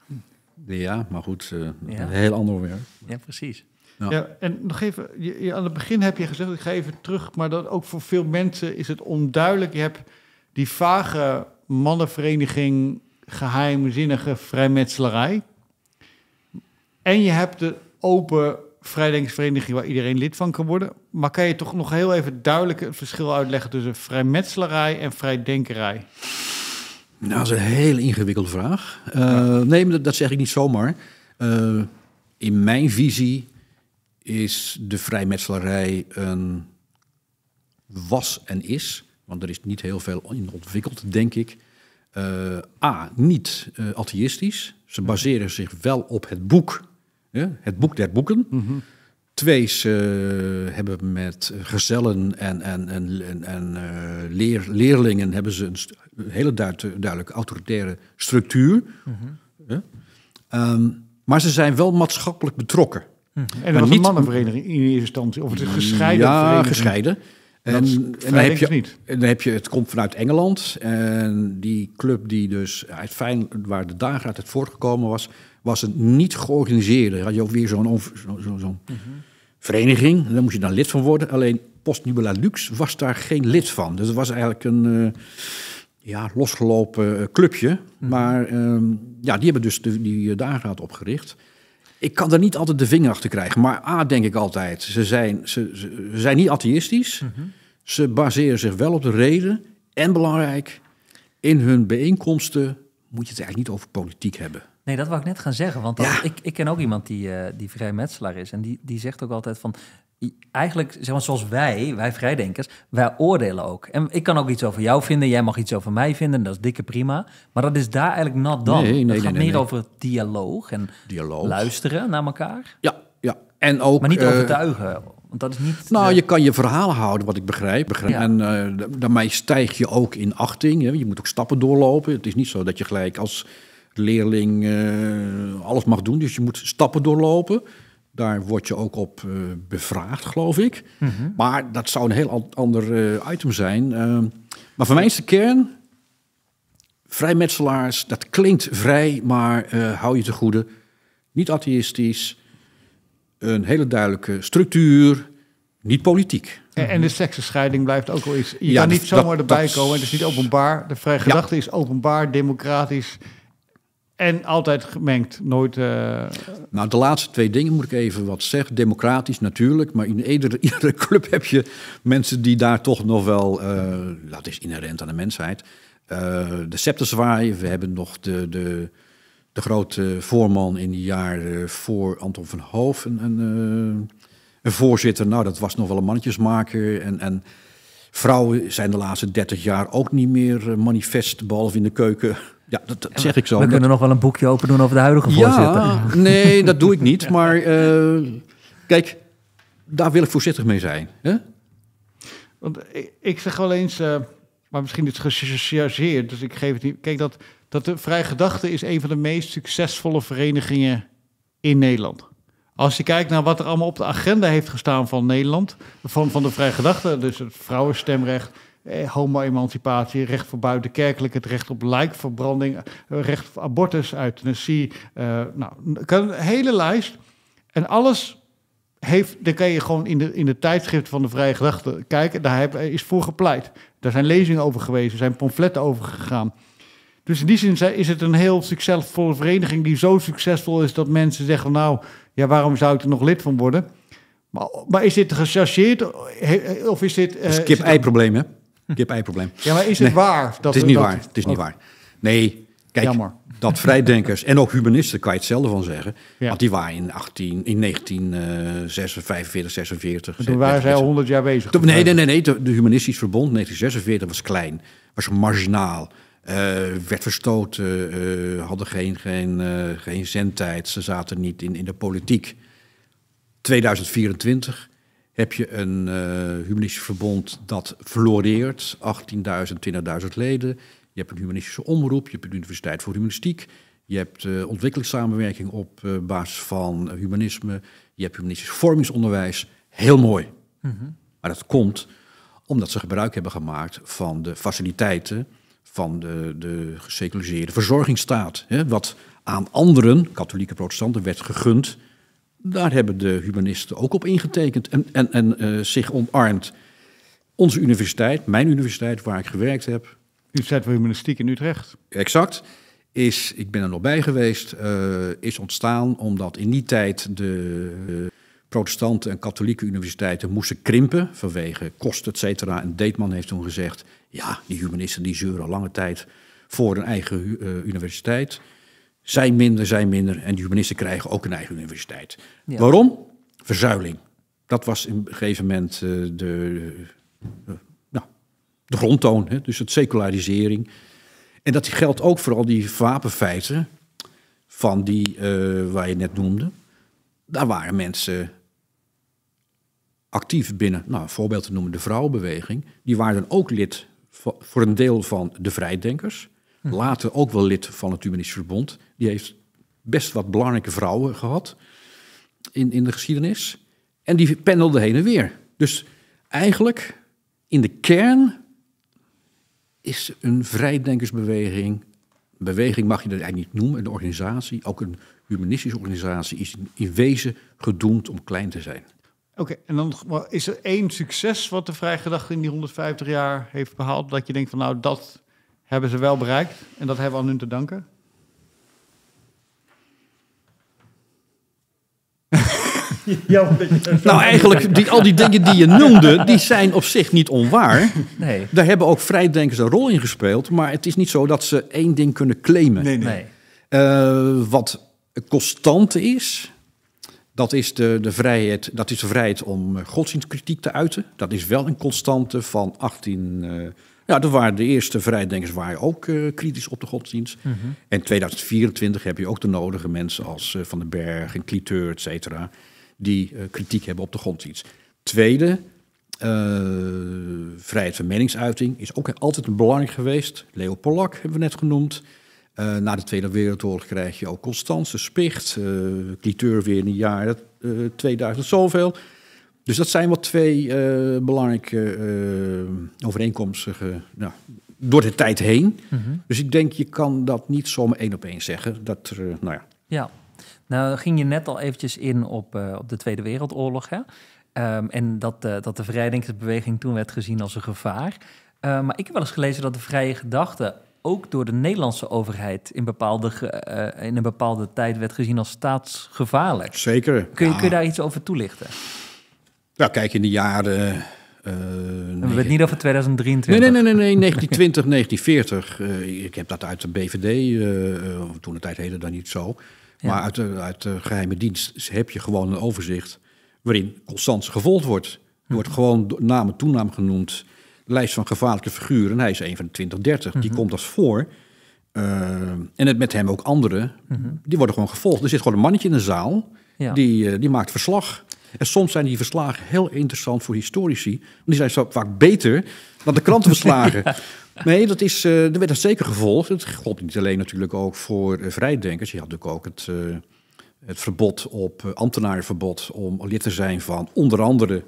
Ja, maar goed, eh, een heel ander weer. Ja, precies. Ja. en nog even, je, aan het begin heb je gezegd, ik ga even terug, maar dat ook voor veel mensen is het onduidelijk. Je hebt die vage mannenvereniging, geheimzinnige vrijmetselarij. En je hebt de open vrijdenkingsvereniging waar iedereen lid van kan worden. Maar kan je toch nog heel even duidelijk het verschil uitleggen tussen vrijmetselarij en vrijdenkerij? Nou, dat is een heel ingewikkelde vraag. Eh, nee, dat, zeg ik niet zomaar. Eh, in mijn visie is de vrijmetselarij een was en is, want er is niet heel veel in ontwikkeld, denk ik. Eh, A, niet atheïstisch. Ze mhm. baseren zich wel op het boek, het boek der boeken. Mhm twees uh, hebben met gezellen en, en, en, en, eh, leerlingen hebben ze een, hele duidelijk autoritaire structuur. Mhm. Ehm, maar ze zijn wel maatschappelijk betrokken. Mhm. En dan niet, een mannenvereniging in eerste instantie, of het is gescheiden? Ja, gescheiden. En, dan heb je, niet. en dan heb je, het komt vanuit Engeland. En die club die dus uit Fijn, waar de daar uit het voortgekomen was, was een niet georganiseerde. Had je ook weer zo'n mhm vereniging. daar moest je dan lid van worden. Alleen Post Lux was daar geen lid van. Dus het was eigenlijk een eh, ja, losgelopen eh, clubje. Mhm. Maar ehm, ja, die hebben dus de, die eh, dageraad opgericht. Ik kan daar niet altijd de vinger achter krijgen. Maar A, denk ik altijd, ze zijn, ze, zijn niet atheïstisch. Mhm. Ze baseren zich wel op de reden. En belangrijk, in hun bijeenkomsten moet je het eigenlijk niet over politiek hebben. Nee, dat wou ik net gaan zeggen. Want ik, ik ken ook iemand die, uh, die vrijmetselaar is. En die, die zegt ook altijd van... Eigenlijk, zeg maar, zoals wij, wij vrijdenkers, wij oordelen ook. En ik kan ook iets over jou vinden, jij mag iets over mij vinden, dat is dikke prima. Maar dat is daar eigenlijk nat dan. het gaat meer over dialoog en dialoog. luisteren naar elkaar. Ja, ja. En ook, maar niet eh, overtuigen. want dat is niet. Nou, je kan je verhaal houden, wat ik begrijp. begrijp. En eh, daarmee stijg je ook in achting. Hè. Je moet ook stappen doorlopen. Het is niet zo dat je gelijk als leerling eh, alles mag doen. Dus je moet stappen doorlopen. Daar word je ook op uh, bevraagd, geloof ik. Mhm. Maar dat zou een heel ander eh, item zijn. Ehm, maar voor mij is de kern... Vrijmetselaars, dat klinkt vrij, maar hou je te goede. Niet atheïstisch. Een hele duidelijke structuur. Niet politiek. En, de mhm. seksenscheiding blijft ook wel iets. Je ja, kan niet zomaar erbij komen. Het is niet openbaar. De vrije gedachte is openbaar, democratisch. En altijd gemengd, nooit. Eh, nou, de laatste twee dingen moet ik even wat zeggen. Democratisch natuurlijk, maar in iedere, iedere club heb je mensen die daar toch nog wel. Eh, dat is inherent aan de mensheid. Uh, de scepter zwaaien. We hebben nog de, de, de grote voorman in de jaren voor Anton van Hoof. Een, een, een, voorzitter. Nou, dat was nog wel een mannetjesmaker. En. en Vrouwen zijn de laatste 30 jaar ook niet meer manifest, behalve in de keuken ja, dat, zeg ik zo. We kunnen nog wel een boekje open doen over de huidige voorzitter. Ja, nee, dat doe ik niet. Maar eh, kijk, daar wil ik voorzichtig mee zijn. Hè? Want ik, zeg wel eens, eh, maar misschien is het gechargeerd, dus ik geef het niet. Kijk, dat, dat de Vrij Gedachte is een van de meest succesvolle verenigingen in Nederland. Als je kijkt naar wat er allemaal op de agenda heeft gestaan van Nederland, van, van de Vrij Gedachte, dus het vrouwenstemrecht, eh, homo-emancipatie, recht voor buitenkerkelijk, het recht op lijkverbranding, eh, recht op abortus, Uh, nou, een hele lijst. En alles heeft, dan kan je gewoon in de, in de tijdschrift van de Vrije Gedachten kijken. Daar heb, is voor gepleit. Daar zijn lezingen over geweest, er zijn pamfletten over gegaan. Dus in die zin is het een heel succesvolle vereniging die zo succesvol is dat mensen zeggen: Nou, ja, waarom zou ik er nog lid van worden? Maar, maar is dit gechargeerd of is dit. Uh, eh, ei probleem hè? heb ei probleem Ja, maar is het waar? Dat het is niet waar. Het is niet oh. waar. Nee, kijk, Jammer. dat vrijdenkers en ook humanisten kan je hetzelfde van zeggen. Want die waren in, 18, in 1945, 46. Eh, Toen waren eh, zij al 100 jaar bezig. nee, nee, nee, nee. De, Humanistisch Verbond 1946 was klein, was marginaal. Eh, werd verstoten, hadden geen, geen, geen zendtijd, ze zaten niet in, in de politiek. 2024 heb je een uh, eh, humanistisch verbond dat floreert. 18.000, 20.000 leden. Je hebt een humanistische omroep. Je hebt een universiteit voor humanistiek. Je hebt eh, ontwikkelingssamenwerking op eh, basis van humanisme. Je hebt humanistisch vormingsonderwijs. Heel mooi. Mhm. Maar dat komt omdat ze gebruik hebben gemaakt van de faciliteiten van de, de geseculariseerde verzorgingsstaat. Hè, wat aan anderen, katholieke protestanten, werd gegund daar hebben de humanisten ook op ingetekend en, en, en eh, zich omarmd. Onze universiteit, mijn universiteit waar ik gewerkt heb. Universiteit voor Humanistiek in Utrecht. Exact. Is, ik ben er nog bij geweest, eh, is ontstaan omdat in die tijd de uh, eh, protestanten en katholieke universiteiten moesten krimpen vanwege kosten, et cetera. En Deetman heeft toen gezegd, ja, die humanisten die zeuren lange tijd voor een eigen universiteit zijn minder, zijn minder. En de humanisten krijgen ook een eigen universiteit. Waarom? Verzuiling. Dat was in een gegeven moment eh, de, eh, nou, de grondtoon. Hè? Dus het secularisering. En dat geldt ook voor die wapenfeiten van die eh, waar je net noemde. Daar waren mensen actief binnen, nou, een voorbeeld te noemen, de vrouwenbeweging. Die waren dan ook lid voor een deel van de vrijdenkers. Hm. later ook wel lid van het Humanistisch Verbond. Die heeft best wat belangrijke vrouwen gehad in, in de geschiedenis. En die pendelde heen en weer. Dus eigenlijk in de kern is een vrijdenkersbeweging. Beweging mag je dat eigenlijk niet noemen, een organisatie, ook een humanistische organisatie, is in wezen gedoemd om klein te zijn. Oké, en dan is er één succes wat de vrijgedachte in die 150 jaar heeft behaald, dat je denkt van nou, dat hebben ze wel bereikt. En dat hebben we al hun te danken. Ja, nou, eigenlijk, die, al die dingen die je noemde, die zijn op zich niet onwaar. Nee. Daar hebben ook vrijdenkers een rol in gespeeld. Maar het is niet zo dat ze één ding kunnen claimen. Nee, nee. Uh, wat constant is, dat is de, de, vrijheid, dat is de vrijheid om eh, godsdienstkritiek te uiten. Dat is wel een constante van 18... Nou, dat waren de eerste vrijdenkers waren ook eh, kritisch op de godsdienst. Mm -hmm. En 2024 heb je ook de nodige mensen als eh, Van den Berg en Cliteur, et cetera, die eh, kritiek hebben op de godsdienst. Tweede, vrijheid van meningsuiting is ook altijd een belangrijk geweest. Leo Polak hebben we net genoemd. na de Tweede Wereldoorlog krijg je ook Constance Spicht, uh, Cliteur weer in de jaren uh, 2000 zoveel. Dus dat zijn wel twee eh, belangrijke uh, overeenkomsten nou, door de tijd heen. Mhm. Dus ik denk, je kan dat niet zomaar één op één zeggen. Dat er, eh, nou ja. Ja, nou ging je net al eventjes in op, op de Tweede Wereldoorlog. Hè? Ehm, en dat, dat de vrijdenkersbeweging toen werd gezien als een gevaar. Ehm, maar ik heb wel eens gelezen dat de vrije gedachte ook door de Nederlandse overheid in, bepaalde, in een bepaalde tijd werd gezien als staatsgevaarlijk. Zeker. Kun je, kun je daar iets over toelichten? Nou, kijk, in de jaren... Uh, we weten het niet over 2023. Nee, nee, nee, nee, 1920, 1940. Eh, ik heb dat uit de BVD, eh, toen de tijd heette dat niet zo. Maar uit, uit de geheime dienst heb je gewoon een overzicht waarin constant gevolgd wordt. Er hm. wordt gewoon naam en toenaam genoemd. Lijst van gevaarlijke figuren. hij is een van de 20, 30. Die mhm. komt als voor. en het met hem ook anderen. Mhm. Die worden gewoon gevolgd. Er zit gewoon een mannetje in de zaal. Die, eh, die maakt verslag. En soms zijn die verslagen heel interessant voor historici. Want die zijn zo vaak beter dan de krantenverslagen. Nee, dat, is, uh, werd dat zeker gevolgd. Het gold niet alleen natuurlijk ook voor eh, vrijdenkers. Je had natuurlijk ook het, het verbod op, ambtenarenverbod... om lid te zijn van onder andere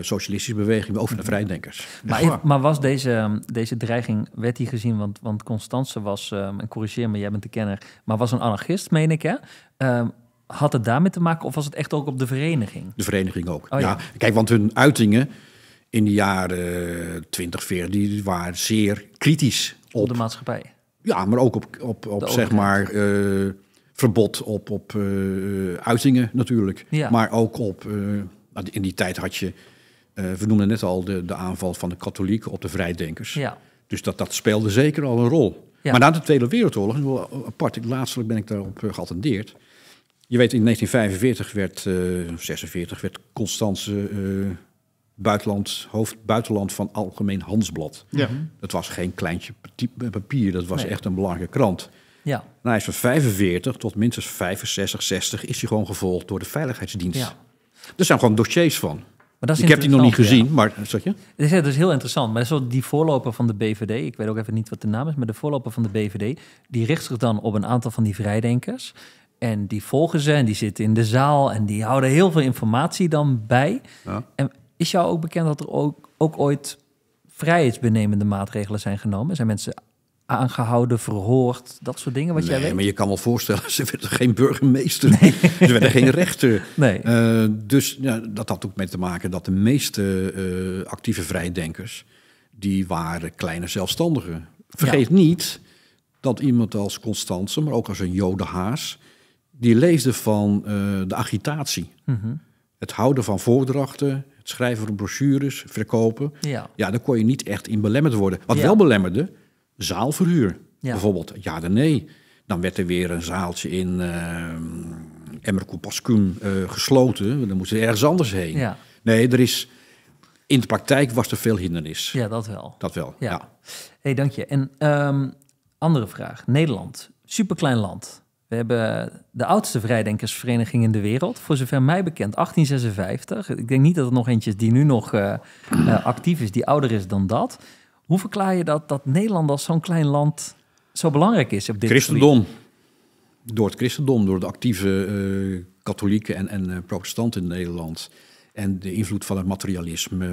socialistische beweging... maar ook van de vrijdenkers. Maar, maar, was deze, ehm, deze dreiging, werd die gezien? Want, want Constance was, ehm, en corrigeer me, jij bent de kenner... maar was een anarchist, meen ik, hè? Ehm, had het daarmee te maken of was het echt ook op de vereniging? De vereniging ook. Oh ja. Kijk, want hun uitingen in de jaren 20, 40, die waren zeer kritisch op, de maatschappij. Ja, maar ook op, op, op zeg maar eh, verbod op, op uh, uitingen natuurlijk. Maar ook op, eh, in die tijd had je, we noemden net al de, de aanval van de katholieken op de vrijdenkers. Ja. Dus dat, dat speelde zeker al een rol. Ja. Maar na de Tweede Wereldoorlog, apart, laatstelijk ben ik daarop geattendeerd je weet, in 1945 werd, 46 eh, werd Constance eh, buitenland, hoofd buitenland van Algemeen Hansblad. Ja. Mhm. Dat was geen kleintje papier, dat was echt een belangrijke krant. Ja. Nou, hij is van 45 tot minstens 65, 60 is hij gewoon gevolgd door de Veiligheidsdienst. Ja. Er zijn gewoon dossiers van. Maar ik heb die nog niet gezien, maar eh, zeg je? Dat is, dat is heel interessant. Maar zo die voorloper van de BVD, ik weet ook even niet wat de naam is, maar de voorloper van de BVD, die richt zich dan op een aantal van die vrijdenkers. En die volgen ze en die zitten in de zaal en die houden heel veel informatie dan bij. Ja. En is jou ook bekend dat er ook, ook ooit vrijheidsbenemende maatregelen zijn genomen? Zijn mensen aangehouden, verhoord, dat soort dingen, wat nee, jij weet? maar je kan wel voorstellen, ze werden geen burgemeester, ze werden geen rechter. Nee. Eh, dus ja, dat had ook mee te maken dat de meeste uh, actieve vrijdenkers... die waren kleine zelfstandigen. Vergeet niet dat iemand als Constance, maar ook als een Jode Haas die leefde van eh, de agitatie. Mhm. Het houden van voordrachten, het schrijven van brochures, verkopen. Ja, ja daar kon je niet echt in belemmerd worden. Wat wel belemmerde, zaalverhuur. Bijvoorbeeld, ja dan nee. Dan werd er weer een zaaltje in eh, Emmerkoepaskum uh, eh, gesloten. Dan moesten ze ergens anders heen. Ja. Nee, er is... In de praktijk was er veel hindernis. Ja, dat wel. Dat wel, ja. hey, dank je. En ehm, andere vraag. Nederland, superklein land. We hebben de oudste vrijdenkersvereniging in de wereld, voor zover mij bekend, 1856. Ik denk niet dat er nog eentje is die nu nog eh, eh, actief is, die ouder is dan dat. Hoe verklaar je dat, dat Nederland als zo'n klein land zo belangrijk is op dit Christendom. Door het christendom, door de actieve eh, katholieken en, en protestanten in Nederland. En de invloed van het materialisme.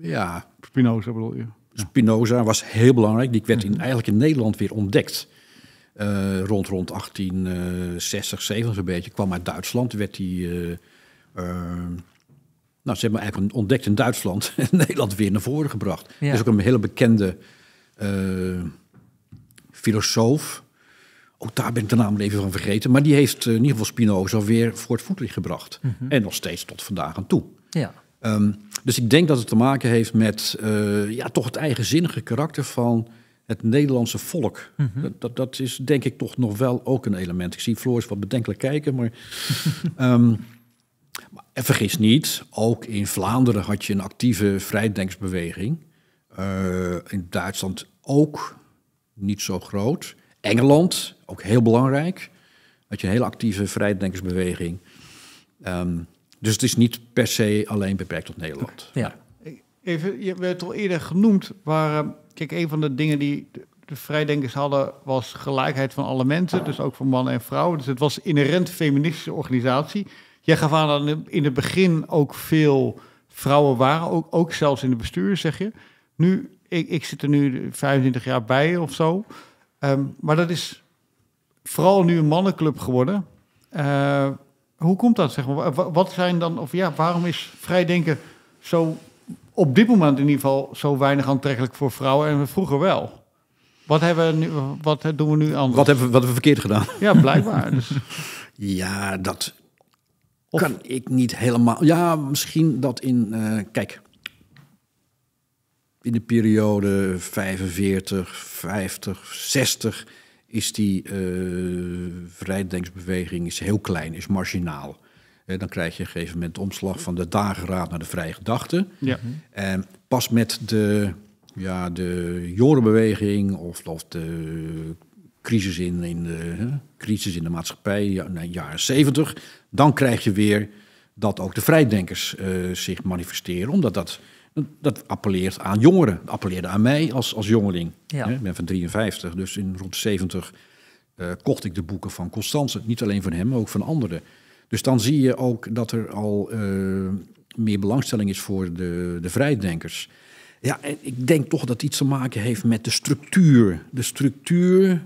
ja. Spinoza bedoel je? Spinoza was heel belangrijk. Die werd in, mhm. eigenlijk in Nederland weer ontdekt. Eh, rond, rond 1860, 70 een beetje, kwam uit Duitsland. Werd hij, eh, ehm, nou, zeg maar, eigenlijk ontdekt in Duitsland en Nederland weer naar voren gebracht. Ja. is ook een hele bekende eh, filosoof. Ook daar ben ik de naam even van vergeten. Maar die heeft in ieder geval Spinoza weer voor het voetlicht gebracht. Mhm. En nog steeds tot vandaag aan toe. Ja. Ehm, dus ik denk dat het te maken heeft met ja, toch het eigenzinnige karakter van het Nederlandse volk. Mhm. dat, dat, is denk ik toch nog wel ook een element. Ik zie Floris wat bedenkelijk kijken, maar... um, vergis niet, ook in Vlaanderen had je een actieve vrijdenksbeweging. Eh, in Duitsland ook niet zo groot. Engeland, ook heel belangrijk. Had je een hele actieve vrijdenkersbeweging. Ehm, dus het is niet per se alleen beperkt tot Nederland. Ja even, je werd al eerder genoemd, waren, eh, kijk, een van de dingen die de, vrijdenkers hadden, was gelijkheid van alle mensen, dus ook van mannen en vrouwen. Dus het was inherent feministische organisatie. Jij gaf aan dat in het begin ook veel vrouwen waren, ook, ook zelfs in het bestuur, zeg je. Nu, ik, ik zit er nu 25 jaar bij of zo. Ehm, maar dat is vooral nu een mannenclub geworden. Eh, hoe komt dat? Zeg maar? Wat zijn dan, of ja, waarom is vrijdenken zo op dit moment in ieder geval zo weinig aantrekkelijk voor vrouwen en vroeger wel. Wat, hebben we nu, wat doen we nu anders? Wat hebben we, wat we verkeerd gedaan? Ja, blijkbaar. Dus. ja, dat kan ik niet helemaal. Ja, misschien dat in. Eh, kijk. In de periode 45, 50, 60 is die uh, vrijdenksbeweging is heel klein, is marginaal. Eh, dan krijg je op een gegeven moment de omslag van de dageraad naar de vrije gedachte. Ja. Mhm. En pas met de, ja, de jorenbeweging of, of de crisis in, in, de, crisis in de maatschappij, ja, de nou, jaren zeventig, dan krijg je weer dat ook de vrijdenkers uh, zich manifesteren, omdat dat, dat appelleert aan jongeren, dat appelleerde aan mij als, als jongeling. ik ben van 53, dus in rond 70 eh, kocht ik de boeken van Constance, niet alleen van hem, maar ook van anderen. Dus dan zie je ook dat er al eh, meer belangstelling is voor de, de vrijdenkers. Ja, ik denk toch dat iets te maken heeft met de structuur. De structuur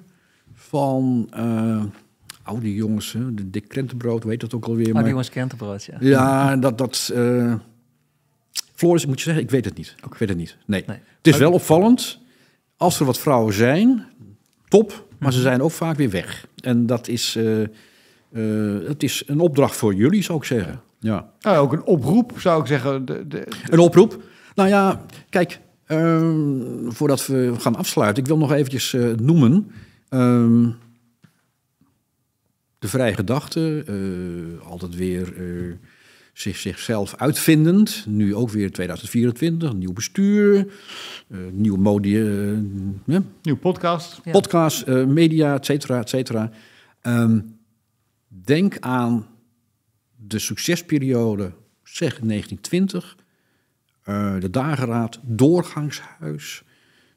van eh, oude jongens, hè? de Dik Krentenbrood, weet dat ook alweer. Oude oh, maar... jongens Krentenbrood, ja. Ja, dat... dat uh... Floris, moet je zeggen, ik weet het niet. Ik weet het niet, nee. Het is wel opvallend, als er wat vrouwen zijn, top, maar ze zijn ook vaak weer weg. En dat is... Eh, het is een opdracht voor jullie, zou ik zeggen. Ja. Ah, ook een oproep, zou ik zeggen. De, de, Een oproep? Nou ja, kijk, ehm, voordat we gaan afsluiten, ik wil nog eventjes eh, noemen. Ehm, de vrije gedachte, eh, altijd weer zichzelf uitvindend. Nu ook weer 2024, nieuw bestuur, uh, nieuw modie. Uh, Nieuw podcast. Podcast, media, et cetera, et cetera. Um, denk aan de succesperiode, zeg 1920, eh, de dageraad, doorgangshuis,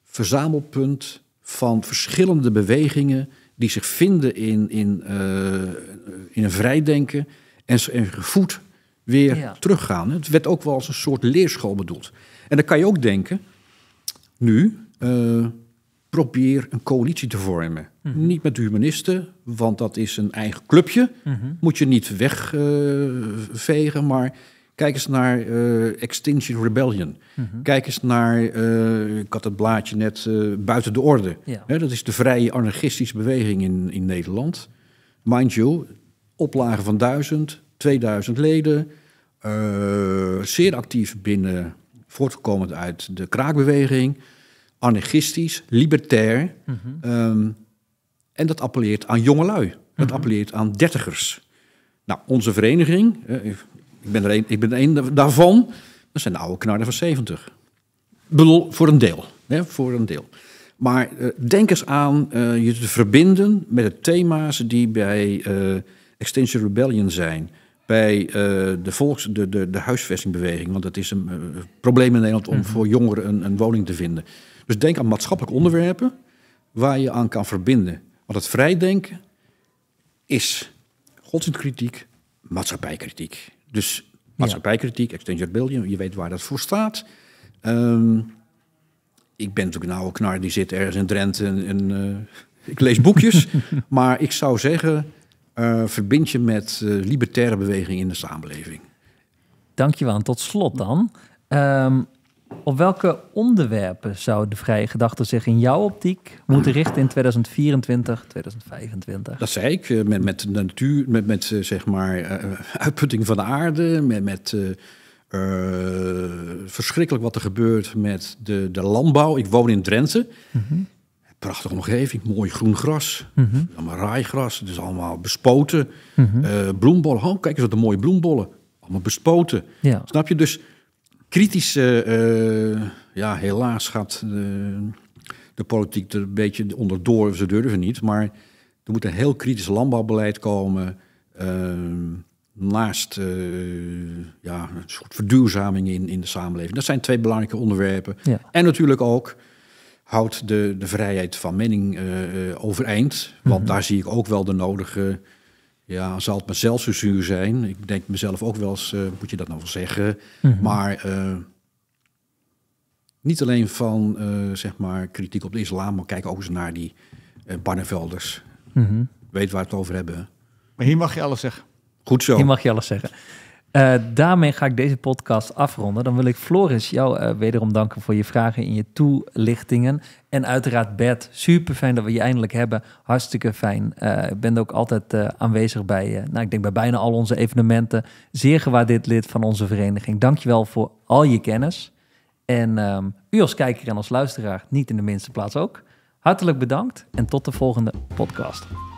verzamelpunt van verschillende bewegingen die zich vinden in, in, eh, in een vrijdenken en, gevoed weer teruggaan. Het werd ook wel als een soort leerschool bedoeld. En dan kan je ook denken, nu, eh, probeer een coalitie te vormen Mhm. Niet met de humanisten, want dat is een eigen clubje. Mhm. Moet je niet wegvegen, eh, maar kijk eens naar eh, Extinction Rebellion. Mhm. Kijk eens naar, eh, ik had het blaadje net, Buiten de Orde. dat is de vrije anarchistische beweging in, in Nederland. Mind you, oplagen van 1000, 2000 leden. zeer actief binnen, voortgekomen uit de kraakbeweging. Anarchistisch, libertair. Ehm, en dat appelleert aan jongelui. Dat mhm. appelleert aan dertigers. Nou, onze vereniging, eh, ik ben er een, ik ben er daarvan, dat zijn de oude knarden van 70. Bedoel, voor een deel. Hè, voor een deel. Maar eh, denk eens aan eh, je te verbinden met de thema's die bij uh, Extinction Rebellion zijn. Bij de, volks, de, de, de huisvestingbeweging. Want het is een probleem in Nederland om mhm. voor jongeren een, een woning te vinden. Dus denk aan maatschappelijke onderwerpen waar je aan kan verbinden. Want het vrijdenken is godsdienstkritiek, maatschappijkritiek. Dus maatschappijkritiek, Extinction Rebellion, je weet waar dat voor staat. Ehm, ik ben natuurlijk een oude knar die zit ergens in Drenthe en, eh, ik lees boekjes. maar ik zou zeggen, eh, verbind je met uh, libertaire beweging in de samenleving. Dankjewel. En tot slot dan. Ehm, op welke onderwerpen zou de vrije gedachte zich in jouw optiek moeten richten in 2024, 2025? Dat zei ik, eh, met, met de natuur, met, met eh, zeg maar eh, uitputting van de aarde, met, met verschrikkelijk wat er gebeurt met de, de landbouw. Ik woon in Drenthe. Mhm. Prachtige omgeving, mooi groen gras, mhm. allemaal raaigras, het is dus allemaal bespoten. Mhm. bloembollen, oh, kijk eens wat de mooie bloembollen, allemaal bespoten. Snap je? Dus kritische, eh, eh, ja, helaas gaat de, eh, de, politiek er een beetje onderdoor, ze durven niet. Maar er moet een heel kritisch landbouwbeleid komen. Ehm, naast ja, een soort verduurzaming in, in de samenleving. Dat zijn twee belangrijke onderwerpen. En natuurlijk ook houdt de, de vrijheid van mening overeind. Want mhm. daar zie ik ook wel de nodige ja, zal het maar zelfs zo zuur zijn? Ik denk mezelf ook wel eens, uh, moet je dat nou wel zeggen? Mhm. Maar eh, niet alleen van, eh, zeg maar, kritiek op de islam, maar kijk ook eens naar die Barnevelders. Mhm. Weet waar we het over hebben. Maar hier mag je alles zeggen. Goed zo. Hier mag je alles zeggen. Eh, daarmee ga ik deze podcast afronden. Dan wil ik Floris jou eh, wederom danken voor je vragen en je toelichtingen. En uiteraard Bert, super fijn dat we je eindelijk hebben. Hartstikke fijn. Eh, ik ben ook altijd aanwezig bij, nou, ik denk bij bijna al onze evenementen. Zeer gewaardeerd lid van onze vereniging. Dankjewel voor al je kennis. En ehm, u als kijker en als luisteraar, niet in de minste plaats ook. Hartelijk bedankt en tot de volgende podcast.